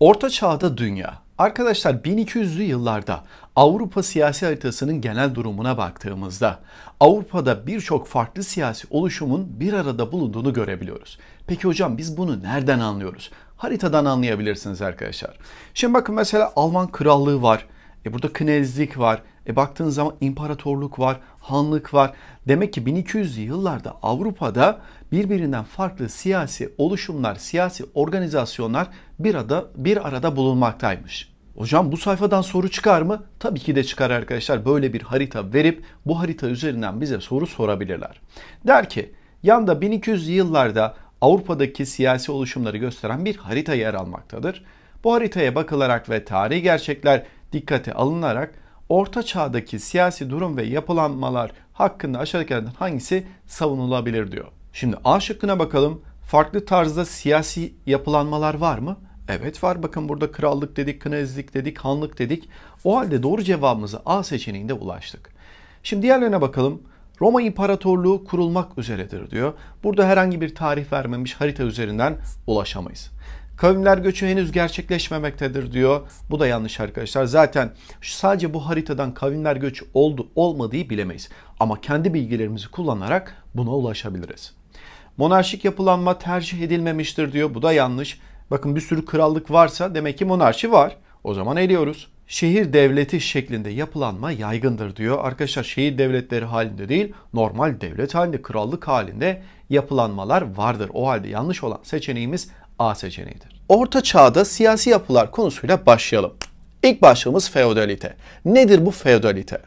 Orta Çağ'da dünya. Arkadaşlar 1200'lü yıllarda Avrupa siyasi haritasının genel durumuna baktığımızda Avrupa'da birçok farklı siyasi oluşumun bir arada bulunduğunu görebiliyoruz. Peki hocam biz bunu nereden anlıyoruz? Haritadan anlayabilirsiniz arkadaşlar. Şimdi bakın mesela Alman Krallığı var. E burada Knezlik var. E baktığın zaman imparatorluk var, hanlık var. Demek ki 1200'lü yıllarda Avrupa'da birbirinden farklı siyasi oluşumlar, siyasi organizasyonlar bir arada bir arada bulunmaktaymış. Hocam bu sayfadan soru çıkar mı? Tabii ki de çıkar arkadaşlar. Böyle bir harita verip bu harita üzerinden bize soru sorabilirler. Der ki yanda 1200'lü yıllarda Avrupa'daki siyasi oluşumları gösteren bir harita yer almaktadır. Bu haritaya bakılarak ve tarihi gerçekler dikkate alınarak Orta Çağ'daki siyasi durum ve yapılanmalar hakkında aşağıdakilerden hangisi savunulabilir diyor. Şimdi A şıkkına bakalım. Farklı tarzda siyasi yapılanmalar var mı? Evet var. Bakın burada krallık dedik, knezlik dedik, hanlık dedik. O halde doğru cevabımızı A seçeneğinde ulaştık. Şimdi diğerlerine bakalım. Roma İmparatorluğu kurulmak üzeredir diyor. Burada herhangi bir tarih vermemiş harita üzerinden ulaşamayız. Kavimler göçü henüz gerçekleşmemektedir diyor. Bu da yanlış arkadaşlar. Zaten sadece bu haritadan kavimler göçü oldu olmadığı bilemeyiz. Ama kendi bilgilerimizi kullanarak buna ulaşabiliriz. Monarşik yapılanma tercih edilmemiştir diyor. Bu da yanlış. Bakın bir sürü krallık varsa demek ki monarşi var. O zaman eliyoruz. Şehir devleti şeklinde yapılanma yaygındır diyor. Arkadaşlar şehir devletleri halinde değil normal devlet halinde krallık halinde yapılanmalar vardır. O halde yanlış olan seçeneğimiz A seçeneğidir. Orta çağda siyasi yapılar konusuyla başlayalım. İlk başlığımız feodalite. Nedir bu feodalite?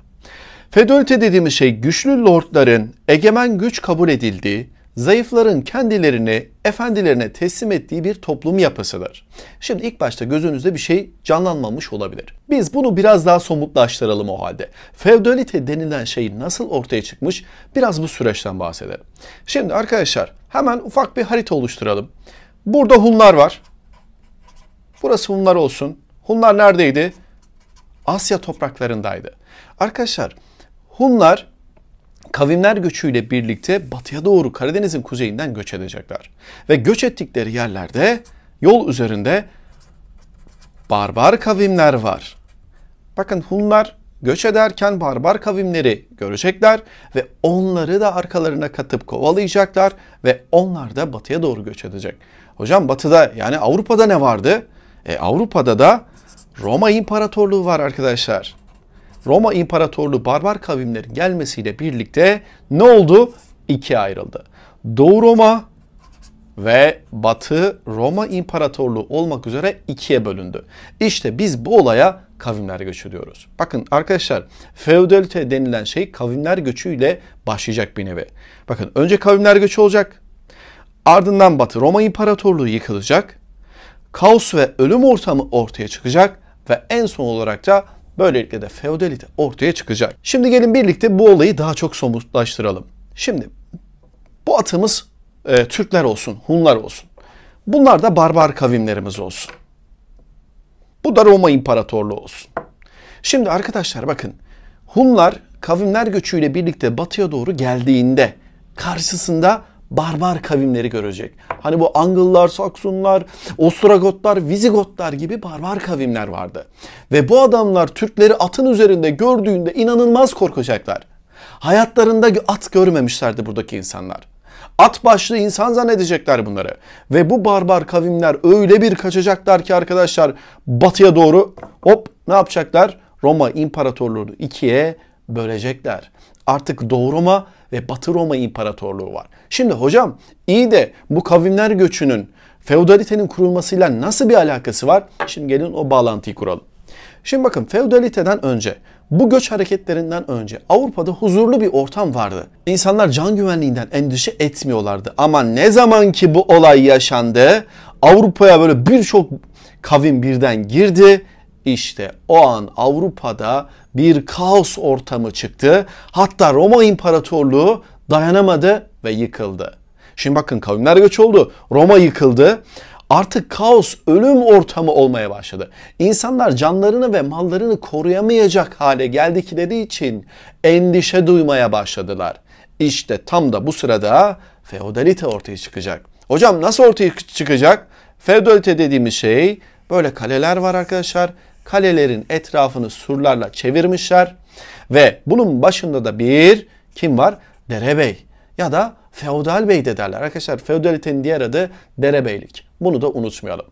Feodalite dediğimiz şey güçlü lordların egemen güç kabul edildiği, zayıfların kendilerini efendilerine teslim ettiği bir toplum yapısıdır. Şimdi ilk başta gözünüzde bir şey canlanmamış olabilir. Biz bunu biraz daha somutlaştıralım o halde. Feodalite denilen şey nasıl ortaya çıkmış biraz bu süreçten bahsedelim. Şimdi arkadaşlar hemen ufak bir harita oluşturalım. Burada Hunlar var. Burası Hunlar olsun. Hunlar neredeydi? Asya topraklarındaydı. Arkadaşlar Hunlar kavimler göçüyle birlikte batıya doğru Karadeniz'in kuzeyinden göç edecekler. Ve göç ettikleri yerlerde yol üzerinde barbar kavimler var. Bakın Hunlar göç ederken barbar kavimleri görecekler ve onları da arkalarına katıp kovalayacaklar ve onlar da batıya doğru göç edecek. Hocam batıda yani Avrupa'da ne vardı? E, Avrupa'da da Roma İmparatorluğu var arkadaşlar. Roma İmparatorluğu barbar kavimlerin gelmesiyle birlikte ne oldu? İkiye ayrıldı. Doğu Roma ve Batı Roma İmparatorluğu olmak üzere ikiye bölündü. İşte biz bu olaya kavimler göçü diyoruz. Bakın arkadaşlar feodalite denilen şey kavimler göçüyle başlayacak bir nevi. Bakın önce kavimler göçü olacak. Ardından Batı Roma İmparatorluğu yıkılacak. Kaos ve ölüm ortamı ortaya çıkacak ve en son olarak da böylelikle de feodalite ortaya çıkacak. Şimdi gelin birlikte bu olayı daha çok somutlaştıralım. Şimdi bu atımız e, Türkler olsun, Hunlar olsun. Bunlar da barbar kavimlerimiz olsun. Bu da Roma İmparatorluğu olsun. Şimdi arkadaşlar bakın Hunlar kavimler göçüyle birlikte batıya doğru geldiğinde karşısında barbar kavimleri görecek. Hani bu Angıllar, Saksunlar, Ostrogotlar, Vizigotlar gibi barbar kavimler vardı. Ve bu adamlar Türkleri atın üzerinde gördüğünde inanılmaz korkacaklar. Hayatlarında at görmemişlerdi buradaki insanlar. At başlı insan zannedecekler bunları. Ve bu barbar kavimler öyle bir kaçacaklar ki arkadaşlar batıya doğru hop ne yapacaklar? Roma İmparatorluğunu ikiye bölecekler artık Doğu Roma ve Batı Roma İmparatorluğu var. Şimdi hocam iyi de bu kavimler göçünün feodalitenin kurulmasıyla nasıl bir alakası var? Şimdi gelin o bağlantıyı kuralım. Şimdi bakın feodaliteden önce, bu göç hareketlerinden önce Avrupa'da huzurlu bir ortam vardı. İnsanlar can güvenliğinden endişe etmiyorlardı. Ama ne zaman ki bu olay yaşandı, Avrupa'ya böyle birçok kavim birden girdi işte o an Avrupa'da bir kaos ortamı çıktı. Hatta Roma İmparatorluğu dayanamadı ve yıkıldı. Şimdi bakın kavimler göç oldu. Roma yıkıldı. Artık kaos ölüm ortamı olmaya başladı. İnsanlar canlarını ve mallarını koruyamayacak hale geldikleri için endişe duymaya başladılar. İşte tam da bu sırada feodalite ortaya çıkacak. Hocam nasıl ortaya çıkacak? Feodalite dediğimiz şey böyle kaleler var arkadaşlar kalelerin etrafını surlarla çevirmişler ve bunun başında da bir kim var? Derebey ya da feodal bey de derler. Arkadaşlar feodalitenin diğer adı derebeylik. Bunu da unutmayalım.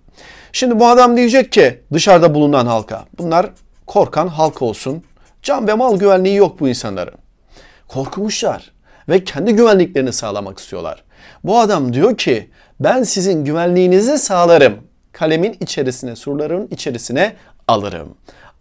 Şimdi bu adam diyecek ki dışarıda bulunan halka bunlar korkan halk olsun. Can ve mal güvenliği yok bu insanların. Korkmuşlar ve kendi güvenliklerini sağlamak istiyorlar. Bu adam diyor ki ben sizin güvenliğinizi sağlarım. Kalemin içerisine, surların içerisine alırım.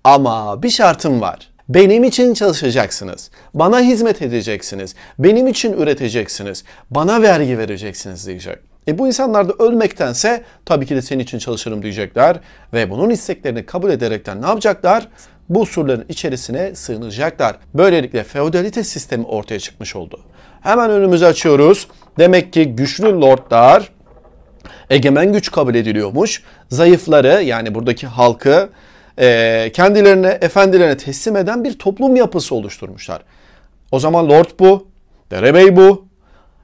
Ama bir şartım var. Benim için çalışacaksınız. Bana hizmet edeceksiniz. Benim için üreteceksiniz. Bana vergi vereceksiniz diyecek. E bu insanlar da ölmektense tabii ki de senin için çalışırım diyecekler ve bunun isteklerini kabul ederekten ne yapacaklar? Bu surların içerisine sığınacaklar. Böylelikle feodalite sistemi ortaya çıkmış oldu. Hemen önümüzü açıyoruz. Demek ki güçlü lordlar egemen güç kabul ediliyormuş. Zayıfları yani buradaki halkı e, kendilerine, efendilerine teslim eden bir toplum yapısı oluşturmuşlar. O zaman lord bu, derebey bu,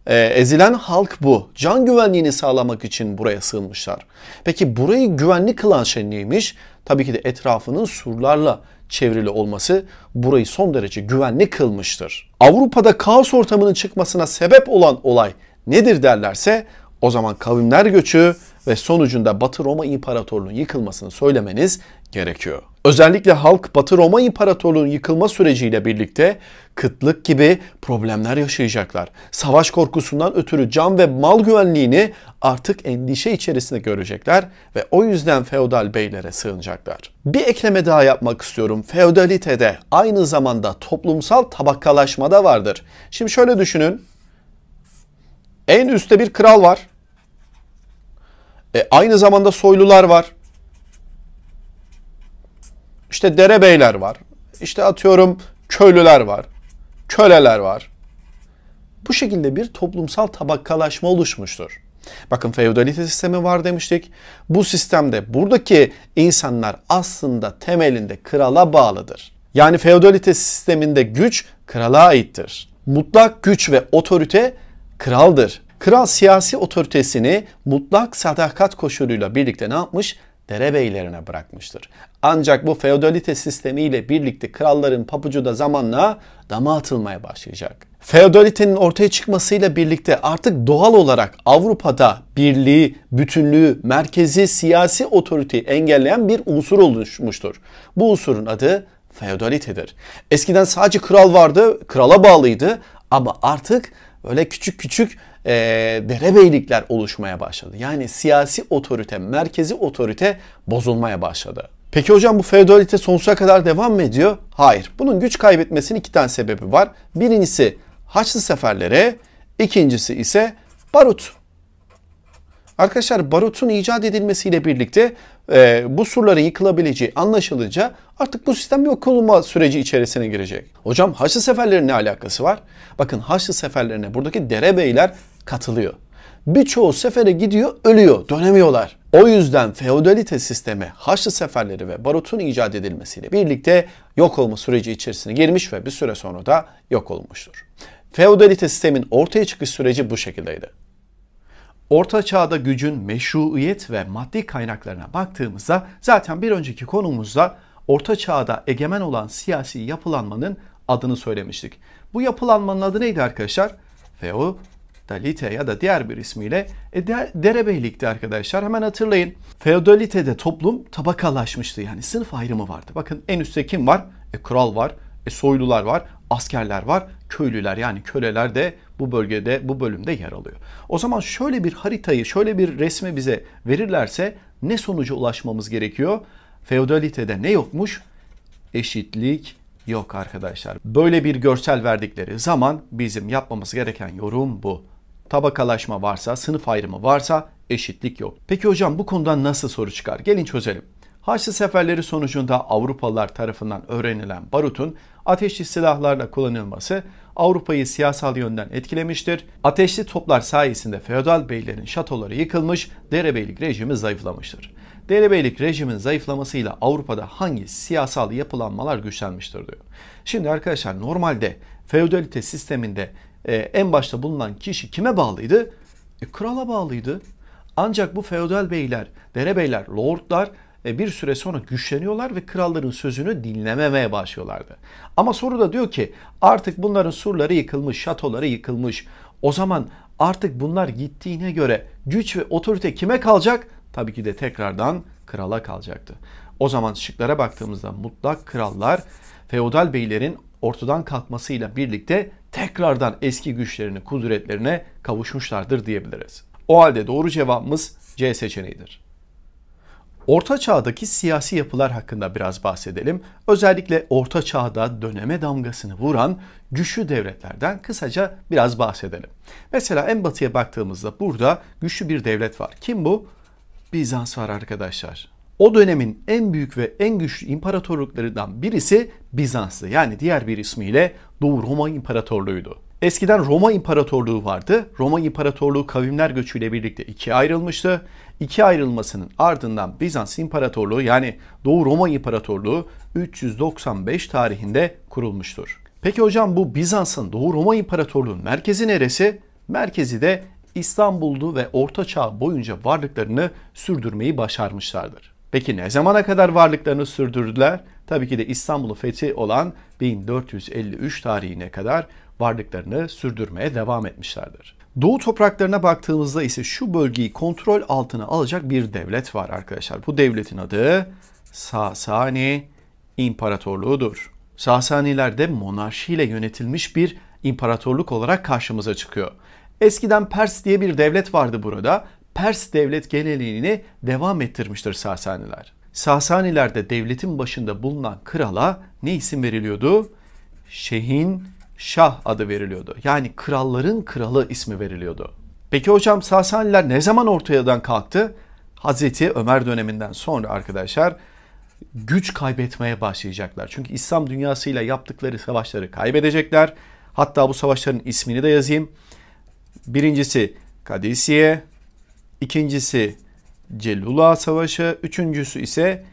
e, ezilen halk bu. Can güvenliğini sağlamak için buraya sığınmışlar. Peki burayı güvenli kılan şey neymiş? Tabii ki de etrafının surlarla çevrili olması burayı son derece güvenli kılmıştır. Avrupa'da kaos ortamının çıkmasına sebep olan olay nedir derlerse o zaman kavimler göçü ve sonucunda Batı Roma İmparatorluğu'nun yıkılmasını söylemeniz gerekiyor. Özellikle halk Batı Roma İmparatorluğu'nun yıkılma süreciyle birlikte kıtlık gibi problemler yaşayacaklar. Savaş korkusundan ötürü can ve mal güvenliğini artık endişe içerisinde görecekler ve o yüzden feodal beylere sığınacaklar. Bir ekleme daha yapmak istiyorum. Feodalitede aynı zamanda toplumsal tabakalaşma da vardır. Şimdi şöyle düşünün. En üstte bir kral var. E, aynı zamanda soylular var işte derebeyler var. İşte atıyorum köylüler var. Köleler var. Bu şekilde bir toplumsal tabakalaşma oluşmuştur. Bakın feodalite sistemi var demiştik. Bu sistemde buradaki insanlar aslında temelinde krala bağlıdır. Yani feodalite sisteminde güç krala aittir. Mutlak güç ve otorite kraldır. Kral siyasi otoritesini mutlak sadakat koşuluyla birlikte ne yapmış? derebeylerine bırakmıştır. Ancak bu feodalite sistemiyle birlikte kralların papucu da zamanla dama atılmaya başlayacak. Feodalitenin ortaya çıkmasıyla birlikte artık doğal olarak Avrupa'da birliği, bütünlüğü, merkezi siyasi otoriteyi engelleyen bir unsur oluşmuştur. Bu unsurun adı feodalitedir. Eskiden sadece kral vardı, krala bağlıydı ama artık öyle küçük küçük e, derebeylikler oluşmaya başladı. Yani siyasi otorite, merkezi otorite bozulmaya başladı. Peki hocam bu feodalite sonsuza kadar devam mı ediyor? Hayır. Bunun güç kaybetmesinin iki tane sebebi var. Birincisi Haçlı seferleri, ikincisi ise barut. Arkadaşlar barutun icat edilmesiyle birlikte e, bu surların yıkılabileceği anlaşılınca artık bu sistem yok olma süreci içerisine girecek. Hocam Haçlı seferlerine ne alakası var? Bakın Haçlı seferlerine buradaki derebeyler katılıyor. Birçoğu sefere gidiyor, ölüyor, dönemiyorlar. O yüzden feodalite sistemi Haçlı seferleri ve barutun icat edilmesiyle birlikte yok olma süreci içerisine girmiş ve bir süre sonra da yok olmuştur. Feodalite sistemin ortaya çıkış süreci bu şekildeydi. Orta çağda gücün meşruiyet ve maddi kaynaklarına baktığımızda zaten bir önceki konumuzda orta çağda egemen olan siyasi yapılanmanın adını söylemiştik. Bu yapılanmanın adı neydi arkadaşlar? Feodalite feodalite ya da diğer bir ismiyle e, derebeylikti arkadaşlar. Hemen hatırlayın. Feodalitede toplum tabakalaşmıştı yani sınıf ayrımı vardı. Bakın en üstte kim var? E, kral var, e, soylular var, askerler var, köylüler yani köleler de bu bölgede bu bölümde yer alıyor. O zaman şöyle bir haritayı, şöyle bir resmi bize verirlerse ne sonuca ulaşmamız gerekiyor? Feodalitede ne yokmuş? Eşitlik yok arkadaşlar. Böyle bir görsel verdikleri zaman bizim yapmamız gereken yorum bu tabakalaşma varsa, sınıf ayrımı varsa eşitlik yok. Peki hocam bu konudan nasıl soru çıkar? Gelin çözelim. Haçlı seferleri sonucunda Avrupalılar tarafından öğrenilen barutun ateşli silahlarla kullanılması Avrupa'yı siyasal yönden etkilemiştir. Ateşli toplar sayesinde feodal beylerin şatoları yıkılmış, derebeylik rejimi zayıflamıştır. Derebeylik rejimin zayıflamasıyla Avrupa'da hangi siyasal yapılanmalar güçlenmiştir diyor. Şimdi arkadaşlar normalde feodalite sisteminde ee, en başta bulunan kişi kime bağlıydı? E, krala bağlıydı. Ancak bu feodal beyler, derebeyler, lordlar e, bir süre sonra güçleniyorlar ve kralların sözünü dinlememeye başlıyorlardı. Ama soru da diyor ki artık bunların surları yıkılmış, şatoları yıkılmış. O zaman artık bunlar gittiğine göre güç ve otorite kime kalacak? Tabii ki de tekrardan krala kalacaktı. O zaman şıklara baktığımızda mutlak krallar feodal beylerin ortadan kalkmasıyla birlikte tekrardan eski güçlerini, kudretlerine kavuşmuşlardır diyebiliriz. O halde doğru cevabımız C seçeneğidir. Orta çağdaki siyasi yapılar hakkında biraz bahsedelim. Özellikle orta çağda döneme damgasını vuran güçlü devletlerden kısaca biraz bahsedelim. Mesela en batıya baktığımızda burada güçlü bir devlet var. Kim bu? Bizans var arkadaşlar o dönemin en büyük ve en güçlü imparatorluklarından birisi Bizans'tı. Yani diğer bir ismiyle Doğu Roma İmparatorluğu'ydu. Eskiden Roma İmparatorluğu vardı. Roma İmparatorluğu kavimler göçüyle birlikte ikiye ayrılmıştı. İki ayrılmasının ardından Bizans İmparatorluğu yani Doğu Roma İmparatorluğu 395 tarihinde kurulmuştur. Peki hocam bu Bizans'ın Doğu Roma İmparatorluğu'nun merkezi neresi? Merkezi de İstanbul'du ve Orta Çağ boyunca varlıklarını sürdürmeyi başarmışlardır. Peki ne zamana kadar varlıklarını sürdürdüler? Tabii ki de İstanbul'u fethi olan 1453 tarihine kadar varlıklarını sürdürmeye devam etmişlerdir. Doğu topraklarına baktığımızda ise şu bölgeyi kontrol altına alacak bir devlet var arkadaşlar. Bu devletin adı Sasani İmparatorluğu'dur. Sasanilerde monarşiyle yönetilmiş bir imparatorluk olarak karşımıza çıkıyor. Eskiden Pers diye bir devlet vardı burada. Pers devlet geleneğini devam ettirmiştir Sasaniler. Sasanilerde devletin başında bulunan krala ne isim veriliyordu? Şehin Şah adı veriliyordu. Yani kralların kralı ismi veriliyordu. Peki hocam Sasaniler ne zaman ortayadan kalktı? Hazreti Ömer döneminden sonra arkadaşlar güç kaybetmeye başlayacaklar. Çünkü İslam dünyasıyla yaptıkları savaşları kaybedecekler. Hatta bu savaşların ismini de yazayım. Birincisi Kadisiye, İkincisi Celula Savaşı, üçüncüsü ise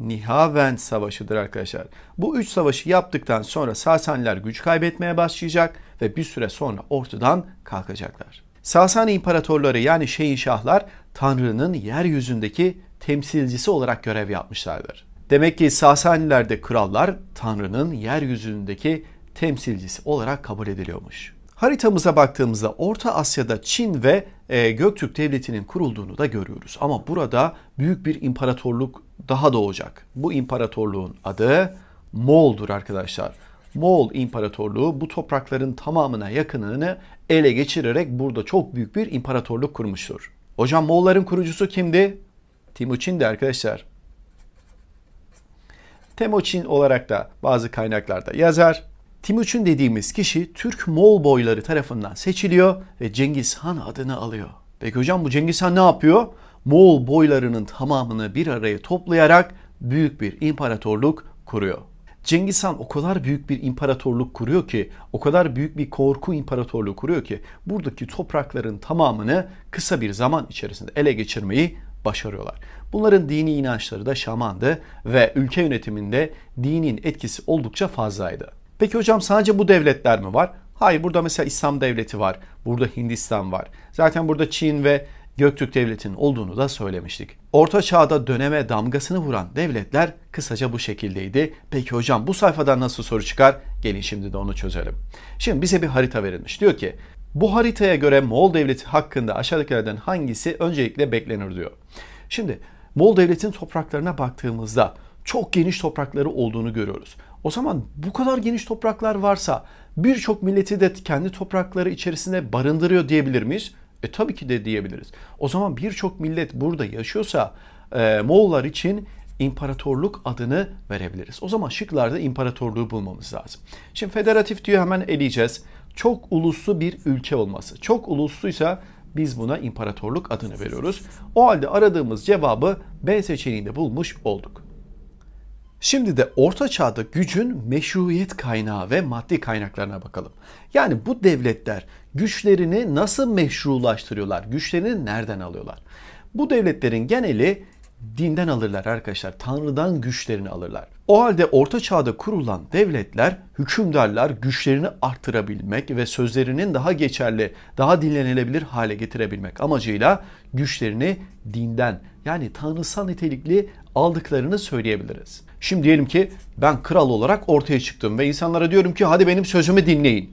Nihavend Savaşı'dır arkadaşlar. Bu üç savaşı yaptıktan sonra Sasaniler güç kaybetmeye başlayacak ve bir süre sonra ortadan kalkacaklar. Sasani imparatorları yani Şehinşahlar Tanrı'nın yeryüzündeki temsilcisi olarak görev yapmışlardır. Demek ki Sasanilerde krallar Tanrı'nın yeryüzündeki temsilcisi olarak kabul ediliyormuş. Haritamıza baktığımızda Orta Asya'da Çin ve e, Göktürk Devleti'nin kurulduğunu da görüyoruz. Ama burada büyük bir imparatorluk daha doğacak. Bu imparatorluğun adı Moğol'dur arkadaşlar. Moğol İmparatorluğu bu toprakların tamamına yakınını ele geçirerek burada çok büyük bir imparatorluk kurmuştur. Hocam Moğolların kurucusu kimdi? Timuçin'di arkadaşlar. Temuçin olarak da bazı kaynaklarda yazar. Timuçin dediğimiz kişi Türk Moğol boyları tarafından seçiliyor ve Cengiz Han adını alıyor. Peki hocam bu Cengiz Han ne yapıyor? Moğol boylarının tamamını bir araya toplayarak büyük bir imparatorluk kuruyor. Cengiz Han o kadar büyük bir imparatorluk kuruyor ki, o kadar büyük bir korku imparatorluğu kuruyor ki buradaki toprakların tamamını kısa bir zaman içerisinde ele geçirmeyi başarıyorlar. Bunların dini inançları da şamandı ve ülke yönetiminde dinin etkisi oldukça fazlaydı. Peki hocam sadece bu devletler mi var? Hayır burada mesela İslam devleti var. Burada Hindistan var. Zaten burada Çin ve Göktürk Devleti'nin olduğunu da söylemiştik. Orta Çağ'da döneme damgasını vuran devletler kısaca bu şekildeydi. Peki hocam bu sayfadan nasıl soru çıkar? Gelin şimdi de onu çözelim. Şimdi bize bir harita verilmiş. Diyor ki bu haritaya göre Moğol Devleti hakkında aşağıdakilerden hangisi öncelikle beklenir diyor. Şimdi Moğol Devleti'nin topraklarına baktığımızda çok geniş toprakları olduğunu görüyoruz. O zaman bu kadar geniş topraklar varsa birçok milleti de kendi toprakları içerisinde barındırıyor diyebilir miyiz? E tabii ki de diyebiliriz. O zaman birçok millet burada yaşıyorsa e, Moğollar için imparatorluk adını verebiliriz. O zaman şıklarda imparatorluğu bulmamız lazım. Şimdi federatif diyor hemen eleyeceğiz. Çok uluslu bir ülke olması. Çok ulusluysa biz buna imparatorluk adını veriyoruz. O halde aradığımız cevabı B seçeneğinde bulmuş olduk. Şimdi de Orta Çağ'da gücün meşruiyet kaynağı ve maddi kaynaklarına bakalım. Yani bu devletler güçlerini nasıl meşrulaştırıyorlar? Güçlerini nereden alıyorlar? Bu devletlerin geneli dinden alırlar arkadaşlar. Tanrı'dan güçlerini alırlar. O halde orta çağda kurulan devletler hükümdarlar güçlerini arttırabilmek ve sözlerinin daha geçerli, daha dinlenilebilir hale getirebilmek amacıyla güçlerini dinden yani tanrısal nitelikli aldıklarını söyleyebiliriz. Şimdi diyelim ki ben kral olarak ortaya çıktım ve insanlara diyorum ki hadi benim sözümü dinleyin.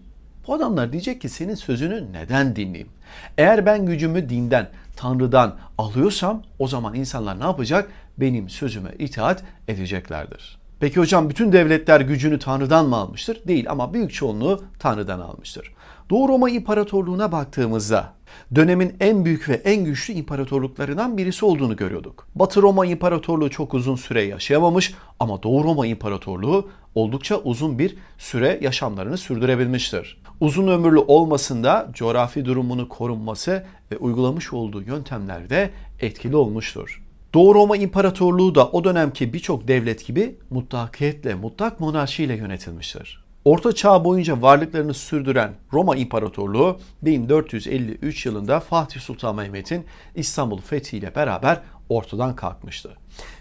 Bu adamlar diyecek ki senin sözünü neden dinleyeyim? Eğer ben gücümü dinden, Tanrı'dan alıyorsam o zaman insanlar ne yapacak? Benim sözüme itaat edeceklerdir. Peki hocam bütün devletler gücünü Tanrı'dan mı almıştır? Değil ama büyük çoğunluğu Tanrı'dan almıştır. Doğu Roma İmparatorluğu'na baktığımızda dönemin en büyük ve en güçlü imparatorluklarından birisi olduğunu görüyorduk. Batı Roma İmparatorluğu çok uzun süre yaşayamamış ama Doğu Roma İmparatorluğu oldukça uzun bir süre yaşamlarını sürdürebilmiştir. Uzun ömürlü olmasında coğrafi durumunu korunması ve uygulamış olduğu yöntemlerde etkili olmuştur. Doğu Roma İmparatorluğu da o dönemki birçok devlet gibi mutlakiyetle, mutlak monarşiyle yönetilmiştir. Orta Çağ boyunca varlıklarını sürdüren Roma İmparatorluğu 1453 yılında Fatih Sultan Mehmet'in İstanbul fethiyle beraber ortadan kalkmıştı.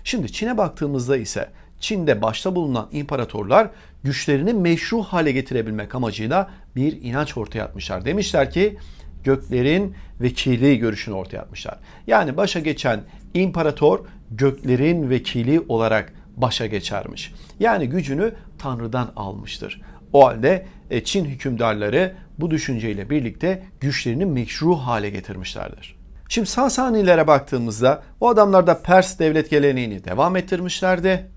Şimdi Çin'e baktığımızda ise Çin'de başta bulunan imparatorlar güçlerini meşru hale getirebilmek amacıyla bir inanç ortaya atmışlar. Demişler ki göklerin vekili görüşünü ortaya atmışlar. Yani başa geçen imparator göklerin vekili olarak başa geçermiş. Yani gücünü Tanrı'dan almıştır. O halde e, Çin hükümdarları bu düşünceyle birlikte güçlerini meşru hale getirmişlerdir. Şimdi Sasanilere baktığımızda o adamlar da Pers devlet geleneğini devam ettirmişlerdi.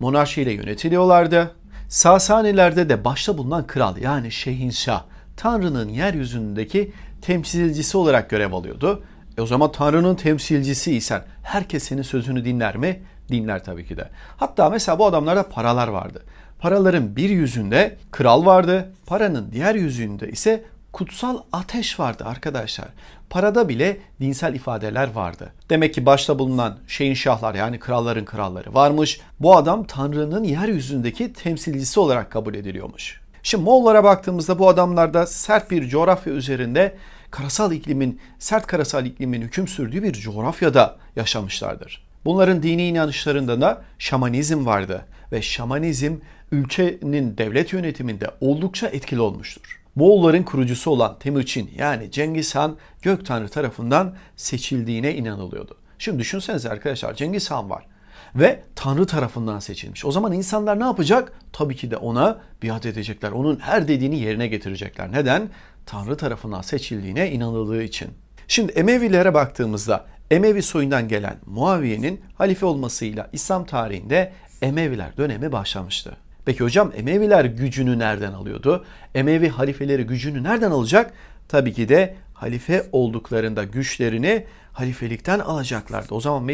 Monarşiyle yönetiliyorlardı. Sasanilerde de başta bulunan kral yani Şehinşah Tanrı'nın yeryüzündeki temsilcisi olarak görev alıyordu. E o zaman Tanrı'nın temsilcisiysen herkes senin sözünü dinler mi? Dinler tabii ki de. Hatta mesela bu adamlarda paralar vardı. Paraların bir yüzünde kral vardı. Paranın diğer yüzünde ise kutsal ateş vardı arkadaşlar. Parada bile dinsel ifadeler vardı. Demek ki başta bulunan şeyin şahlar yani kralların kralları varmış. Bu adam Tanrı'nın yeryüzündeki temsilcisi olarak kabul ediliyormuş. Şimdi Moğollara baktığımızda bu adamlarda sert bir coğrafya üzerinde karasal iklimin, sert karasal iklimin hüküm sürdüğü bir coğrafyada yaşamışlardır. Bunların dini inanışlarında da şamanizm vardı ve şamanizm ülkenin devlet yönetiminde oldukça etkili olmuştur. Moğolların kurucusu olan Temuçin yani Cengiz Han gök tanrı tarafından seçildiğine inanılıyordu. Şimdi düşünsenize arkadaşlar Cengiz Han var ve Tanrı tarafından seçilmiş. O zaman insanlar ne yapacak? Tabii ki de ona biat edecekler. Onun her dediğini yerine getirecekler. Neden? Tanrı tarafından seçildiğine inanıldığı için. Şimdi Emevilere baktığımızda Emevi soyundan gelen Muaviye'nin halife olmasıyla İslam tarihinde Emeviler dönemi başlamıştı. Peki hocam Emeviler gücünü nereden alıyordu? Emevi halifeleri gücünü nereden alacak? Tabii ki de halife olduklarında güçlerini halifelikten alacaklardı. O zaman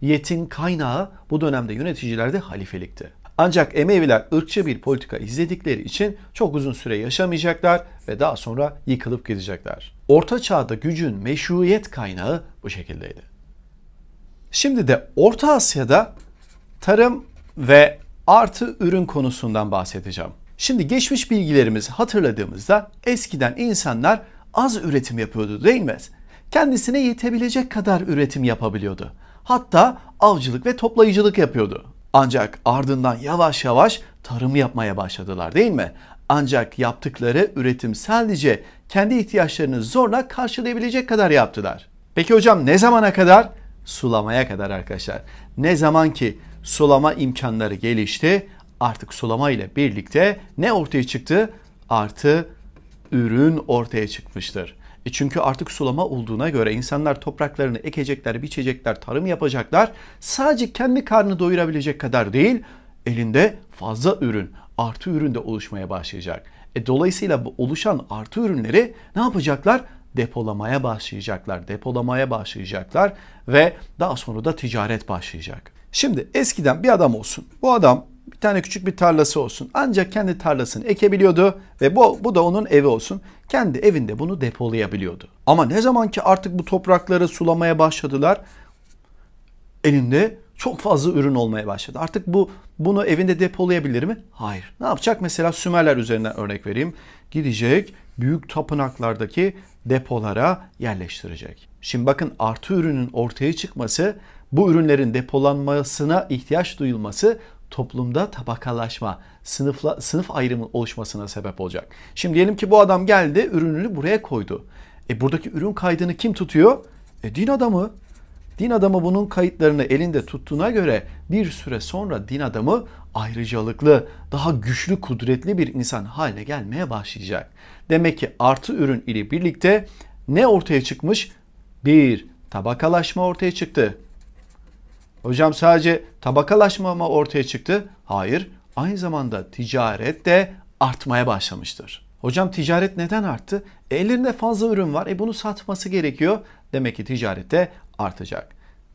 yetin kaynağı bu dönemde yöneticilerde halifelikti. Ancak Emeviler ırkçı bir politika izledikleri için çok uzun süre yaşamayacaklar ve daha sonra yıkılıp gidecekler. Orta Çağ'da gücün meşruiyet kaynağı bu şekildeydi. Şimdi de Orta Asya'da tarım ve artı ürün konusundan bahsedeceğim. Şimdi geçmiş bilgilerimizi hatırladığımızda eskiden insanlar az üretim yapıyordu değil mi? Kendisine yetebilecek kadar üretim yapabiliyordu. Hatta avcılık ve toplayıcılık yapıyordu. Ancak ardından yavaş yavaş tarım yapmaya başladılar değil mi? Ancak yaptıkları üretim sadece kendi ihtiyaçlarını zorla karşılayabilecek kadar yaptılar. Peki hocam ne zamana kadar? Sulamaya kadar arkadaşlar. Ne zaman ki sulama imkanları gelişti artık sulama ile birlikte ne ortaya çıktı? Artı ürün ortaya çıkmıştır. E çünkü artık sulama olduğuna göre insanlar topraklarını ekecekler, biçecekler, tarım yapacaklar. Sadece kendi karnını doyurabilecek kadar değil, elinde fazla ürün, artı ürün de oluşmaya başlayacak. E dolayısıyla bu oluşan artı ürünleri ne yapacaklar? Depolamaya başlayacaklar, depolamaya başlayacaklar ve daha sonra da ticaret başlayacak. Şimdi eskiden bir adam olsun. Bu adam bir tane küçük bir tarlası olsun. Ancak kendi tarlasını ekebiliyordu ve bu, bu da onun evi olsun. Kendi evinde bunu depolayabiliyordu. Ama ne zaman ki artık bu toprakları sulamaya başladılar elinde çok fazla ürün olmaya başladı. Artık bu bunu evinde depolayabilir mi? Hayır. Ne yapacak? Mesela Sümerler üzerinden örnek vereyim. Gidecek büyük tapınaklardaki depolara yerleştirecek. Şimdi bakın artı ürünün ortaya çıkması, bu ürünlerin depolanmasına ihtiyaç duyulması toplumda tabakalaşma, sınıfla, sınıf ayrımı oluşmasına sebep olacak. Şimdi diyelim ki bu adam geldi, ürününü buraya koydu. E buradaki ürün kaydını kim tutuyor? E din adamı. Din adamı bunun kayıtlarını elinde tuttuğuna göre bir süre sonra din adamı ayrıcalıklı, daha güçlü, kudretli bir insan haline gelmeye başlayacak. Demek ki artı ürün ile birlikte ne ortaya çıkmış? Bir, tabakalaşma ortaya çıktı. Hocam sadece tabakalaşma mı ortaya çıktı? Hayır. Aynı zamanda ticaret de artmaya başlamıştır. Hocam ticaret neden arttı? E, ellerinde fazla ürün var. E bunu satması gerekiyor. Demek ki ticaret de artacak.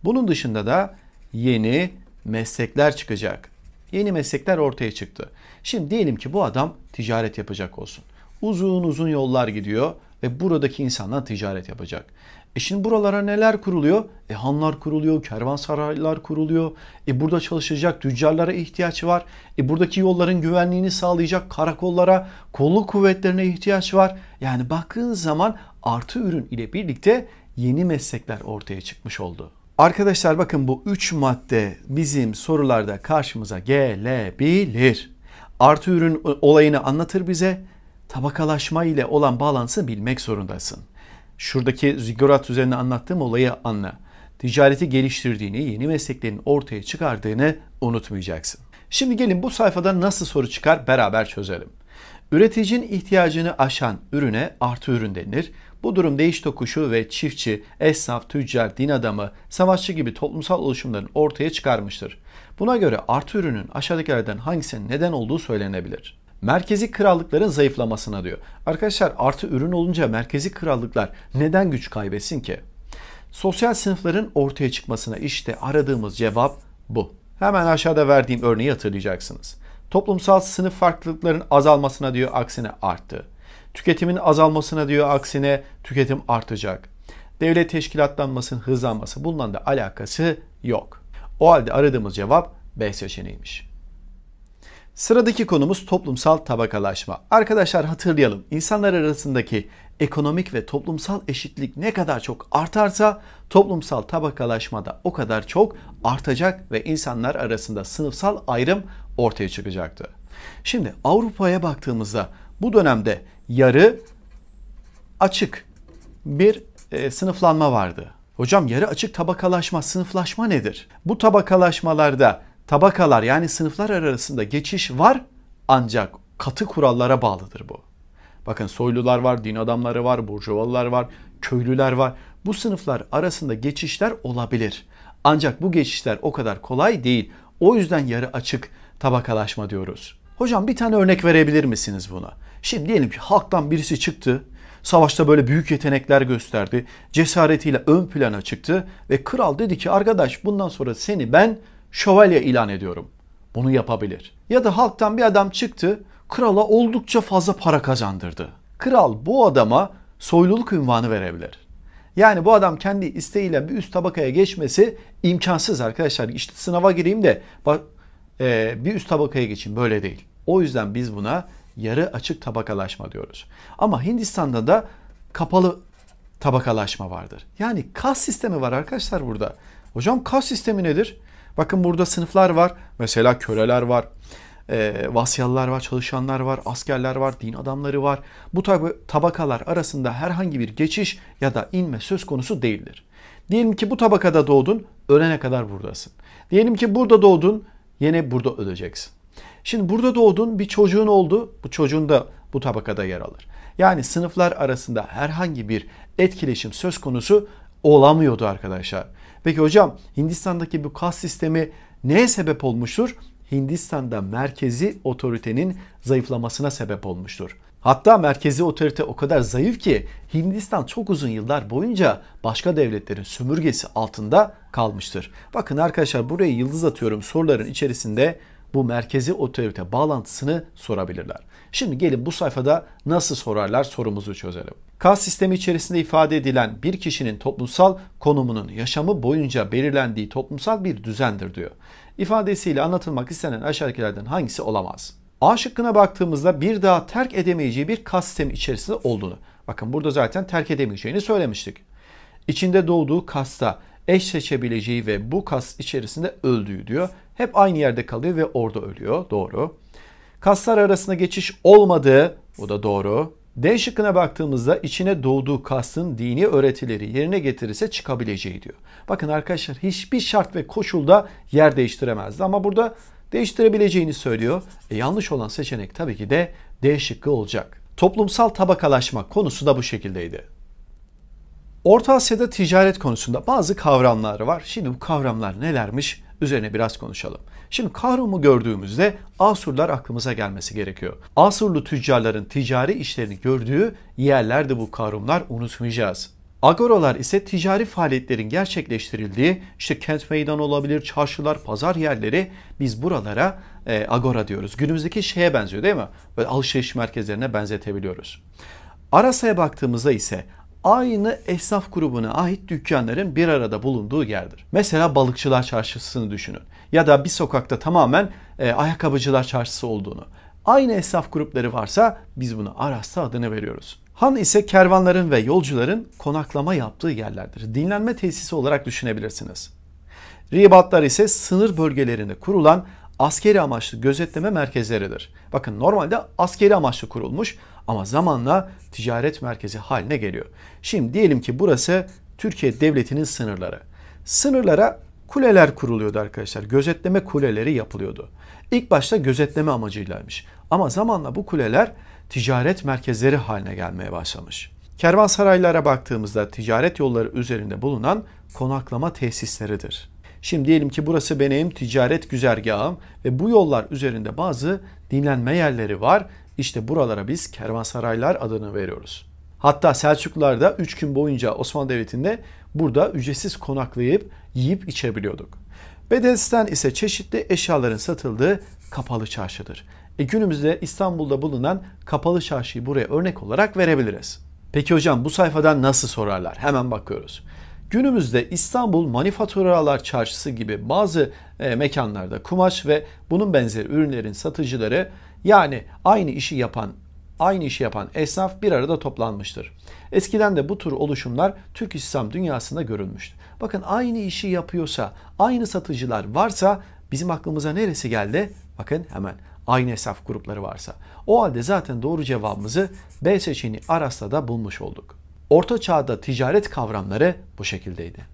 Bunun dışında da yeni meslekler çıkacak. Yeni meslekler ortaya çıktı. Şimdi diyelim ki bu adam ticaret yapacak olsun. Uzun uzun yollar gidiyor ve buradaki insanla ticaret yapacak. E şimdi buralara neler kuruluyor? E hanlar kuruluyor, kervansaraylar kuruluyor. E burada çalışacak tüccarlara ihtiyaç var. E buradaki yolların güvenliğini sağlayacak karakollara, kolu kuvvetlerine ihtiyaç var. Yani baktığınız zaman artı ürün ile birlikte yeni meslekler ortaya çıkmış oldu. Arkadaşlar bakın bu 3 madde bizim sorularda karşımıza gelebilir. Artı ürün olayını anlatır bize. Tabakalaşma ile olan bağlantısı bilmek zorundasın şuradaki ziggurat üzerine anlattığım olayı anla. Ticareti geliştirdiğini, yeni mesleklerin ortaya çıkardığını unutmayacaksın. Şimdi gelin bu sayfada nasıl soru çıkar beraber çözelim. Üreticinin ihtiyacını aşan ürüne artı ürün denir. Bu durum değiş tokuşu ve çiftçi, esnaf, tüccar, din adamı, savaşçı gibi toplumsal oluşumların ortaya çıkarmıştır. Buna göre artı ürünün aşağıdakilerden hangisinin neden olduğu söylenebilir merkezi krallıkların zayıflamasına diyor. Arkadaşlar artı ürün olunca merkezi krallıklar neden güç kaybetsin ki? Sosyal sınıfların ortaya çıkmasına işte aradığımız cevap bu. Hemen aşağıda verdiğim örneği hatırlayacaksınız. Toplumsal sınıf farklılıkların azalmasına diyor aksine arttı. Tüketimin azalmasına diyor aksine tüketim artacak. Devlet teşkilatlanmasının hızlanması bununla da alakası yok. O halde aradığımız cevap B seçeneğiymiş. Sıradaki konumuz toplumsal tabakalaşma. Arkadaşlar hatırlayalım. İnsanlar arasındaki ekonomik ve toplumsal eşitlik ne kadar çok artarsa toplumsal tabakalaşma da o kadar çok artacak ve insanlar arasında sınıfsal ayrım ortaya çıkacaktı. Şimdi Avrupa'ya baktığımızda bu dönemde yarı açık bir e, sınıflanma vardı. Hocam yarı açık tabakalaşma, sınıflaşma nedir? Bu tabakalaşmalarda tabakalar yani sınıflar arasında geçiş var ancak katı kurallara bağlıdır bu. Bakın soylular var, din adamları var, burjuvalılar var, köylüler var. Bu sınıflar arasında geçişler olabilir. Ancak bu geçişler o kadar kolay değil. O yüzden yarı açık tabakalaşma diyoruz. Hocam bir tane örnek verebilir misiniz buna? Şimdi diyelim ki halktan birisi çıktı. Savaşta böyle büyük yetenekler gösterdi. Cesaretiyle ön plana çıktı ve kral dedi ki arkadaş bundan sonra seni ben şövalye ilan ediyorum. Bunu yapabilir. Ya da halktan bir adam çıktı, krala oldukça fazla para kazandırdı. Kral bu adama soyluluk ünvanı verebilir. Yani bu adam kendi isteğiyle bir üst tabakaya geçmesi imkansız arkadaşlar. İşte sınava gireyim de bak, e, bir üst tabakaya geçeyim böyle değil. O yüzden biz buna yarı açık tabakalaşma diyoruz. Ama Hindistan'da da kapalı tabakalaşma vardır. Yani kas sistemi var arkadaşlar burada. Hocam kas sistemi nedir? Bakın burada sınıflar var. Mesela köleler var, e, ee, vasyalılar var, çalışanlar var, askerler var, din adamları var. Bu tab- tabakalar arasında herhangi bir geçiş ya da inme söz konusu değildir. Diyelim ki bu tabakada doğdun, ölene kadar buradasın. Diyelim ki burada doğdun, yine burada öleceksin. Şimdi burada doğdun, bir çocuğun oldu, bu çocuğun da bu tabakada yer alır. Yani sınıflar arasında herhangi bir etkileşim söz konusu olamıyordu arkadaşlar. Peki hocam Hindistan'daki bu kas sistemi neye sebep olmuştur? Hindistan'da merkezi otoritenin zayıflamasına sebep olmuştur. Hatta merkezi otorite o kadar zayıf ki Hindistan çok uzun yıllar boyunca başka devletlerin sömürgesi altında kalmıştır. Bakın arkadaşlar buraya yıldız atıyorum soruların içerisinde bu merkezi otorite bağlantısını sorabilirler. Şimdi gelin bu sayfada nasıl sorarlar sorumuzu çözelim. Kas sistemi içerisinde ifade edilen bir kişinin toplumsal konumunun yaşamı boyunca belirlendiği toplumsal bir düzendir diyor. İfadesiyle anlatılmak istenen aşağıdakilerden hangisi olamaz? A şıkkına baktığımızda bir daha terk edemeyeceği bir kas sistemi içerisinde olduğunu. Bakın burada zaten terk edemeyeceğini söylemiştik. İçinde doğduğu kasta eş seçebileceği ve bu kas içerisinde öldüğü diyor. Hep aynı yerde kalıyor ve orada ölüyor. Doğru. Kaslar arasında geçiş olmadığı, bu da doğru. D şıkkına baktığımızda içine doğduğu kastın dini öğretileri yerine getirirse çıkabileceği diyor. Bakın arkadaşlar hiçbir şart ve koşulda yer değiştiremezdi ama burada değiştirebileceğini söylüyor. E yanlış olan seçenek tabii ki de D şıkkı olacak. Toplumsal tabakalaşma konusu da bu şekildeydi. Orta Asya'da ticaret konusunda bazı kavramlar var. Şimdi bu kavramlar nelermiş üzerine biraz konuşalım. Şimdi Karum'u gördüğümüzde Asurlar aklımıza gelmesi gerekiyor. Asurlu tüccarların ticari işlerini gördüğü yerlerde bu kahrumlar unutmayacağız. Agoralar ise ticari faaliyetlerin gerçekleştirildiği işte kent meydanı olabilir, çarşılar, pazar yerleri biz buralara e, agora diyoruz. Günümüzdeki şeye benziyor değil mi? Böyle alışveriş merkezlerine benzetebiliyoruz. Arasa'ya baktığımızda ise aynı esnaf grubuna ait dükkanların bir arada bulunduğu yerdir. Mesela balıkçılar çarşısını düşünün ya da bir sokakta tamamen e, ayakkabıcılar çarşısı olduğunu. Aynı esnaf grupları varsa biz buna Arasta adını veriyoruz. Han ise kervanların ve yolcuların konaklama yaptığı yerlerdir. Dinlenme tesisi olarak düşünebilirsiniz. Ribatlar ise sınır bölgelerinde kurulan askeri amaçlı gözetleme merkezleridir. Bakın normalde askeri amaçlı kurulmuş ama zamanla ticaret merkezi haline geliyor. Şimdi diyelim ki burası Türkiye Devleti'nin sınırları. Sınırlara kuleler kuruluyordu arkadaşlar. Gözetleme kuleleri yapılıyordu. İlk başta gözetleme amacıylaymış. Ama zamanla bu kuleler ticaret merkezleri haline gelmeye başlamış. Kervansaraylara baktığımızda ticaret yolları üzerinde bulunan konaklama tesisleridir. Şimdi diyelim ki burası benim ticaret güzergahım ve bu yollar üzerinde bazı dinlenme yerleri var işte buralara biz kervansaraylar adını veriyoruz. Hatta Selçuklular da 3 gün boyunca Osmanlı Devleti'nde burada ücretsiz konaklayıp yiyip içebiliyorduk. Bedesten ise çeşitli eşyaların satıldığı kapalı çarşıdır. E günümüzde İstanbul'da bulunan kapalı çarşıyı buraya örnek olarak verebiliriz. Peki hocam bu sayfadan nasıl sorarlar? Hemen bakıyoruz. Günümüzde İstanbul Manifaturalar Çarşısı gibi bazı e, mekanlarda kumaş ve bunun benzeri ürünlerin satıcıları yani aynı işi yapan aynı işi yapan esnaf bir arada toplanmıştır. Eskiden de bu tür oluşumlar Türk İslam dünyasında görülmüştü. Bakın aynı işi yapıyorsa, aynı satıcılar varsa bizim aklımıza neresi geldi? Bakın hemen aynı esnaf grupları varsa. O halde zaten doğru cevabımızı B seçeneği Aras'ta da bulmuş olduk. Orta çağda ticaret kavramları bu şekildeydi.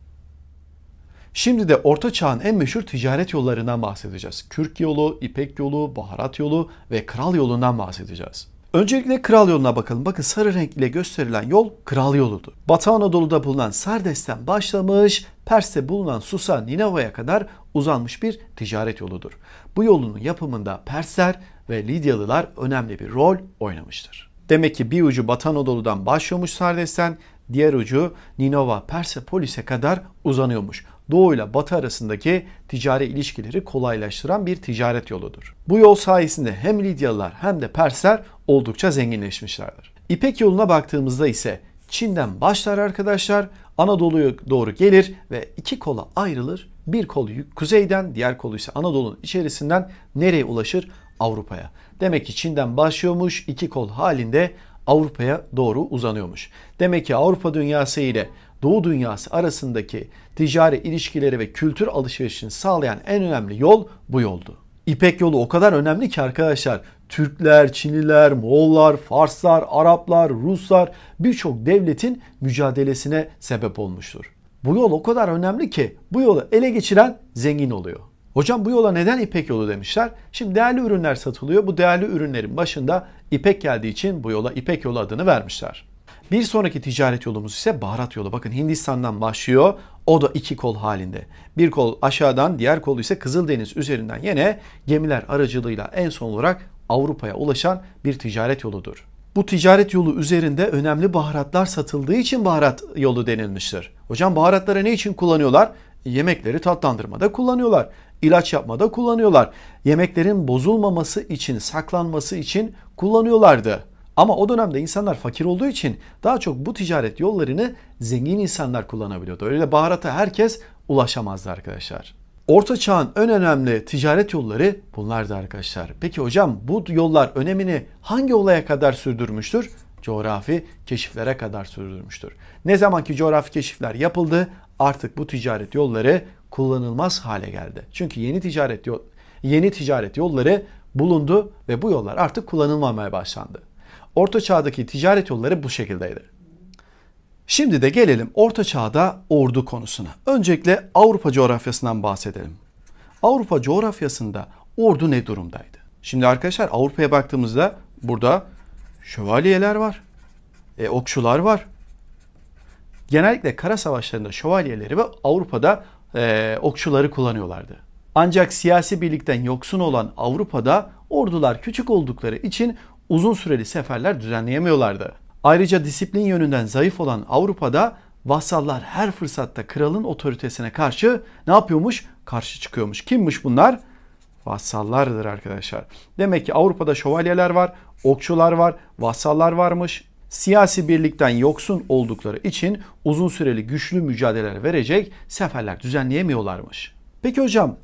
Şimdi de Orta Çağ'ın en meşhur ticaret yollarından bahsedeceğiz. Kürk yolu, İpek yolu, Baharat yolu ve Kral yolundan bahsedeceğiz. Öncelikle Kral yoluna bakalım. Bakın sarı renk ile gösterilen yol Kral yoludur. Batı Anadolu'da bulunan Sardes'ten başlamış, Pers'te bulunan Susa, Ninova'ya kadar uzanmış bir ticaret yoludur. Bu yolunun yapımında Persler ve Lidyalılar önemli bir rol oynamıştır. Demek ki bir ucu Batı Anadolu'dan başlamış Sardes'ten, diğer ucu Ninova Persepolis'e kadar uzanıyormuş. Doğu ile Batı arasındaki ticari ilişkileri kolaylaştıran bir ticaret yoludur. Bu yol sayesinde hem Lidyalılar hem de Persler oldukça zenginleşmişlerdir. İpek yoluna baktığımızda ise Çin'den başlar arkadaşlar Anadolu'ya doğru gelir ve iki kola ayrılır. Bir kolu kuzeyden diğer kolu ise Anadolu'nun içerisinden nereye ulaşır? Avrupa'ya. Demek ki Çin'den başlıyormuş iki kol halinde Avrupa'ya doğru uzanıyormuş. Demek ki Avrupa dünyası ile Doğu dünyası arasındaki ticari ilişkileri ve kültür alışverişini sağlayan en önemli yol bu yoldu. İpek yolu o kadar önemli ki arkadaşlar Türkler, Çinliler, Moğollar, Farslar, Araplar, Ruslar birçok devletin mücadelesine sebep olmuştur. Bu yol o kadar önemli ki bu yolu ele geçiren zengin oluyor. Hocam bu yola neden İpek yolu demişler? Şimdi değerli ürünler satılıyor. Bu değerli ürünlerin başında İpek geldiği için bu yola İpek yolu adını vermişler. Bir sonraki ticaret yolumuz ise baharat yolu. Bakın Hindistan'dan başlıyor. O da iki kol halinde. Bir kol aşağıdan, diğer kol ise Kızıldeniz üzerinden yine gemiler aracılığıyla en son olarak Avrupa'ya ulaşan bir ticaret yoludur. Bu ticaret yolu üzerinde önemli baharatlar satıldığı için baharat yolu denilmiştir. Hocam baharatları ne için kullanıyorlar? Yemekleri tatlandırmada kullanıyorlar. İlaç yapmada kullanıyorlar. Yemeklerin bozulmaması için, saklanması için kullanıyorlardı. Ama o dönemde insanlar fakir olduğu için daha çok bu ticaret yollarını zengin insanlar kullanabiliyordu. Öyle baharata herkes ulaşamazdı arkadaşlar. Orta çağın en önemli ticaret yolları bunlardı arkadaşlar. Peki hocam bu yollar önemini hangi olaya kadar sürdürmüştür? Coğrafi keşiflere kadar sürdürmüştür. Ne zamanki coğrafi keşifler yapıldı artık bu ticaret yolları kullanılmaz hale geldi. Çünkü yeni ticaret yol, yeni ticaret yolları bulundu ve bu yollar artık kullanılmamaya başlandı. Orta Çağ'daki ticaret yolları bu şekildeydi. Şimdi de gelelim Orta Çağ'da ordu konusuna. Öncelikle Avrupa coğrafyasından bahsedelim. Avrupa coğrafyasında ordu ne durumdaydı? Şimdi arkadaşlar Avrupa'ya baktığımızda burada şövalyeler var. E, okçular var. Genellikle kara savaşlarında şövalyeleri ve Avrupa'da e, okçuları kullanıyorlardı. Ancak siyasi birlikten yoksun olan Avrupa'da ordular küçük oldukları için uzun süreli seferler düzenleyemiyorlardı. Ayrıca disiplin yönünden zayıf olan Avrupa'da vasallar her fırsatta kralın otoritesine karşı ne yapıyormuş? Karşı çıkıyormuş. Kimmiş bunlar? Vasallardır arkadaşlar. Demek ki Avrupa'da şövalyeler var, okçular var, vasallar varmış. Siyasi birlikten yoksun oldukları için uzun süreli güçlü mücadeleler verecek seferler düzenleyemiyorlarmış. Peki hocam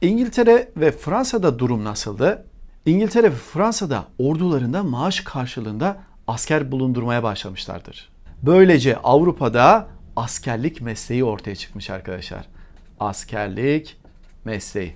İngiltere ve Fransa'da durum nasıldı? İngiltere ve Fransa'da ordularında maaş karşılığında asker bulundurmaya başlamışlardır. Böylece Avrupa'da askerlik mesleği ortaya çıkmış arkadaşlar. Askerlik mesleği.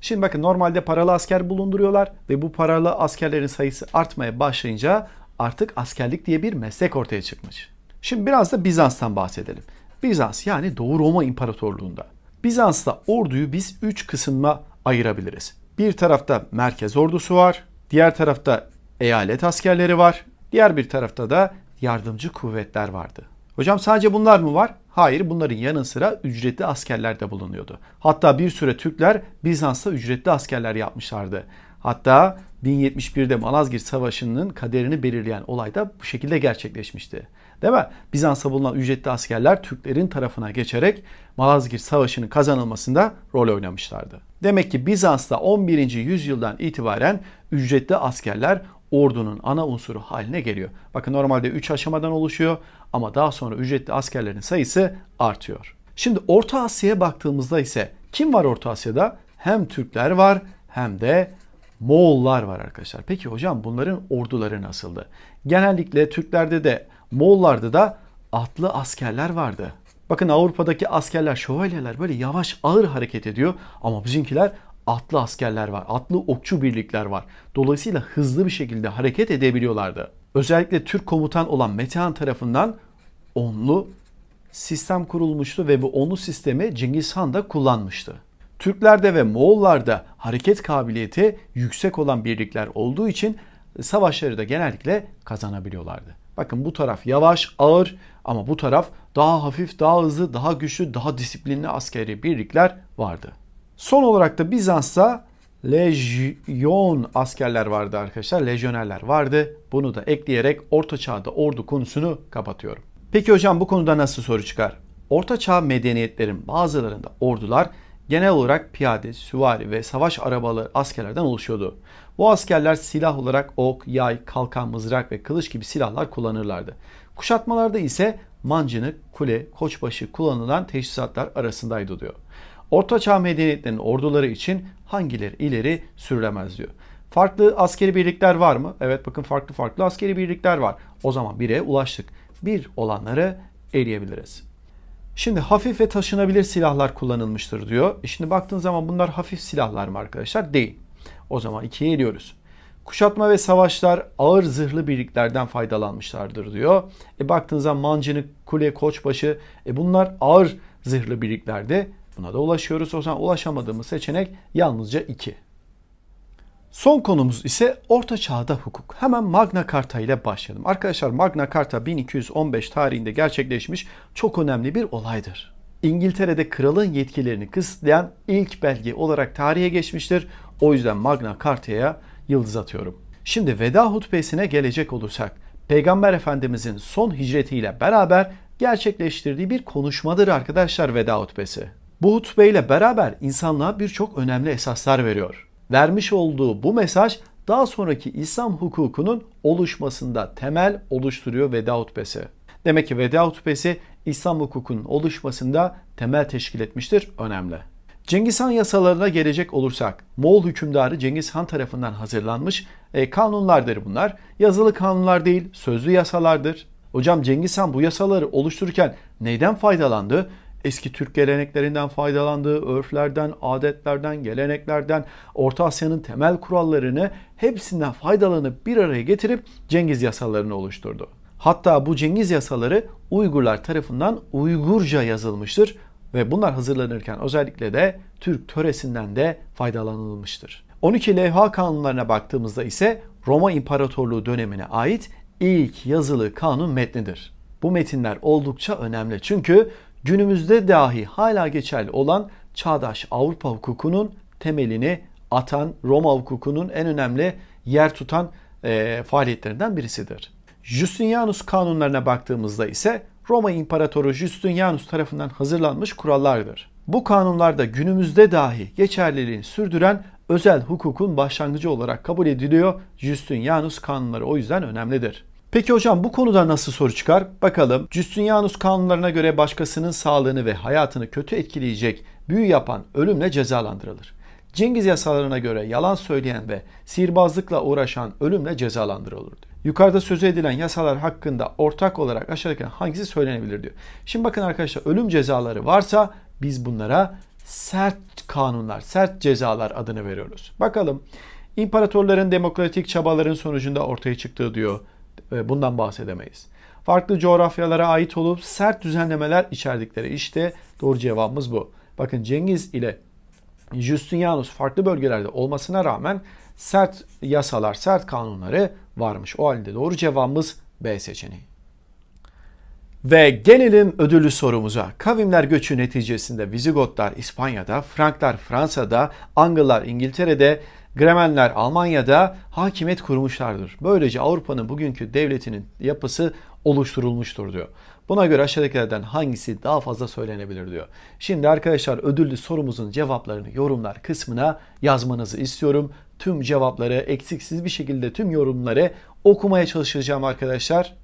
Şimdi bakın normalde paralı asker bulunduruyorlar ve bu paralı askerlerin sayısı artmaya başlayınca artık askerlik diye bir meslek ortaya çıkmış. Şimdi biraz da Bizans'tan bahsedelim. Bizans yani Doğu Roma İmparatorluğu'nda. Bizans'ta orduyu biz 3 kısımla ayırabiliriz. Bir tarafta merkez ordusu var, diğer tarafta eyalet askerleri var, diğer bir tarafta da yardımcı kuvvetler vardı. Hocam sadece bunlar mı var? Hayır bunların yanı sıra ücretli askerler de bulunuyordu. Hatta bir süre Türkler Bizans'ta ücretli askerler yapmışlardı. Hatta 1071'de Malazgirt Savaşı'nın kaderini belirleyen olay da bu şekilde gerçekleşmişti. Değil mi? Bizans'a bulunan ücretli askerler Türklerin tarafına geçerek Malazgirt Savaşı'nın kazanılmasında rol oynamışlardı. Demek ki Bizans'ta 11. yüzyıldan itibaren ücretli askerler ordunun ana unsuru haline geliyor. Bakın normalde 3 aşamadan oluşuyor ama daha sonra ücretli askerlerin sayısı artıyor. Şimdi Orta Asya'ya baktığımızda ise kim var Orta Asya'da? Hem Türkler var hem de Moğollar var arkadaşlar. Peki hocam bunların orduları nasıldı? Genellikle Türklerde de Moğollarda da atlı askerler vardı. Bakın Avrupa'daki askerler, şövalyeler böyle yavaş ağır hareket ediyor ama bizimkiler atlı askerler var, atlı okçu birlikler var. Dolayısıyla hızlı bir şekilde hareket edebiliyorlardı. Özellikle Türk komutan olan Metehan tarafından onlu sistem kurulmuştu ve bu onlu sistemi Cengiz Han da kullanmıştı. Türklerde ve Moğollarda hareket kabiliyeti yüksek olan birlikler olduğu için savaşları da genellikle kazanabiliyorlardı. Bakın bu taraf yavaş, ağır ama bu taraf daha hafif, daha hızlı, daha güçlü, daha disiplinli askeri birlikler vardı. Son olarak da Bizans'ta lejyon askerler vardı arkadaşlar. Lejyonerler vardı. Bunu da ekleyerek Orta Çağ'da ordu konusunu kapatıyorum. Peki hocam bu konuda nasıl soru çıkar? Orta Çağ medeniyetlerin bazılarında ordular genel olarak piyade, süvari ve savaş arabalı askerlerden oluşuyordu. Bu askerler silah olarak ok, yay, kalkan, mızrak ve kılıç gibi silahlar kullanırlardı. Kuşatmalarda ise mancınık, kule, koçbaşı kullanılan teçhizatlar arasındaydı diyor. Ortaçağ medeniyetlerinin orduları için hangileri ileri sürülemez diyor. Farklı askeri birlikler var mı? Evet bakın farklı farklı askeri birlikler var. O zaman bire ulaştık. Bir olanları eriyebiliriz. Şimdi hafif ve taşınabilir silahlar kullanılmıştır diyor. E şimdi baktığın zaman bunlar hafif silahlar mı arkadaşlar? Değil. O zaman ikiye ediyoruz. Kuşatma ve savaşlar ağır zırhlı birliklerden faydalanmışlardır diyor. E baktığınızda Mancınık, Kule, Koçbaşı e bunlar ağır zırhlı birliklerde. Buna da ulaşıyoruz. O zaman ulaşamadığımız seçenek yalnızca iki. Son konumuz ise Orta Çağ'da hukuk. Hemen Magna Carta ile başlayalım. Arkadaşlar Magna Carta 1215 tarihinde gerçekleşmiş çok önemli bir olaydır. İngiltere'de kralın yetkilerini kısıtlayan ilk belge olarak tarihe geçmiştir. O yüzden Magna Carta'ya yıldız atıyorum. Şimdi veda hutbesine gelecek olursak Peygamber Efendimizin son hicretiyle beraber gerçekleştirdiği bir konuşmadır arkadaşlar veda hutbesi. Bu hutbeyle beraber insanlığa birçok önemli esaslar veriyor. Vermiş olduğu bu mesaj daha sonraki İslam hukukunun oluşmasında temel oluşturuyor veda hutbesi. Demek ki veda hutbesi İslam hukukunun oluşmasında temel teşkil etmiştir. Önemli. Cengiz Han yasalarına gelecek olursak Moğol hükümdarı Cengiz Han tarafından hazırlanmış e, kanunlardır bunlar. Yazılı kanunlar değil sözlü yasalardır. Hocam Cengiz Han bu yasaları oluştururken neyden faydalandı? Eski Türk geleneklerinden faydalandı, örflerden, adetlerden, geleneklerden, Orta Asya'nın temel kurallarını hepsinden faydalanıp bir araya getirip Cengiz yasalarını oluşturdu. Hatta bu Cengiz yasaları Uygurlar tarafından Uygurca yazılmıştır ve bunlar hazırlanırken özellikle de Türk töresinden de faydalanılmıştır. 12 levha kanunlarına baktığımızda ise Roma İmparatorluğu dönemine ait ilk yazılı kanun metnidir. Bu metinler oldukça önemli çünkü günümüzde dahi hala geçerli olan çağdaş Avrupa hukukunun temelini atan Roma hukukunun en önemli yer tutan e, faaliyetlerinden birisidir. Justinianus kanunlarına baktığımızda ise Roma İmparatoru Justinianus tarafından hazırlanmış kurallardır. Bu kanunlarda günümüzde dahi geçerliliğini sürdüren özel hukukun başlangıcı olarak kabul ediliyor. Justinianus kanunları o yüzden önemlidir. Peki hocam bu konuda nasıl soru çıkar? Bakalım Justinianus kanunlarına göre başkasının sağlığını ve hayatını kötü etkileyecek büyü yapan ölümle cezalandırılır. Cengiz yasalarına göre yalan söyleyen ve sihirbazlıkla uğraşan ölümle cezalandırılırdı. Yukarıda sözü edilen yasalar hakkında ortak olarak aşağıdaki hangisi söylenebilir diyor. Şimdi bakın arkadaşlar ölüm cezaları varsa biz bunlara sert kanunlar, sert cezalar adını veriyoruz. Bakalım imparatorların demokratik çabaların sonucunda ortaya çıktığı diyor. E, bundan bahsedemeyiz. Farklı coğrafyalara ait olup sert düzenlemeler içerdikleri işte doğru cevabımız bu. Bakın Cengiz ile Justinianus farklı bölgelerde olmasına rağmen sert yasalar, sert kanunları varmış. O halde doğru cevabımız B seçeneği. Ve gelelim ödüllü sorumuza. Kavimler göçü neticesinde Vizigotlar İspanya'da, Franklar Fransa'da, Angıllar İngiltere'de, Gremenler Almanya'da hakimiyet kurmuşlardır. Böylece Avrupa'nın bugünkü devletinin yapısı oluşturulmuştur diyor. Buna göre aşağıdakilerden hangisi daha fazla söylenebilir diyor. Şimdi arkadaşlar ödüllü sorumuzun cevaplarını yorumlar kısmına yazmanızı istiyorum. Tüm cevapları eksiksiz bir şekilde tüm yorumları okumaya çalışacağım arkadaşlar.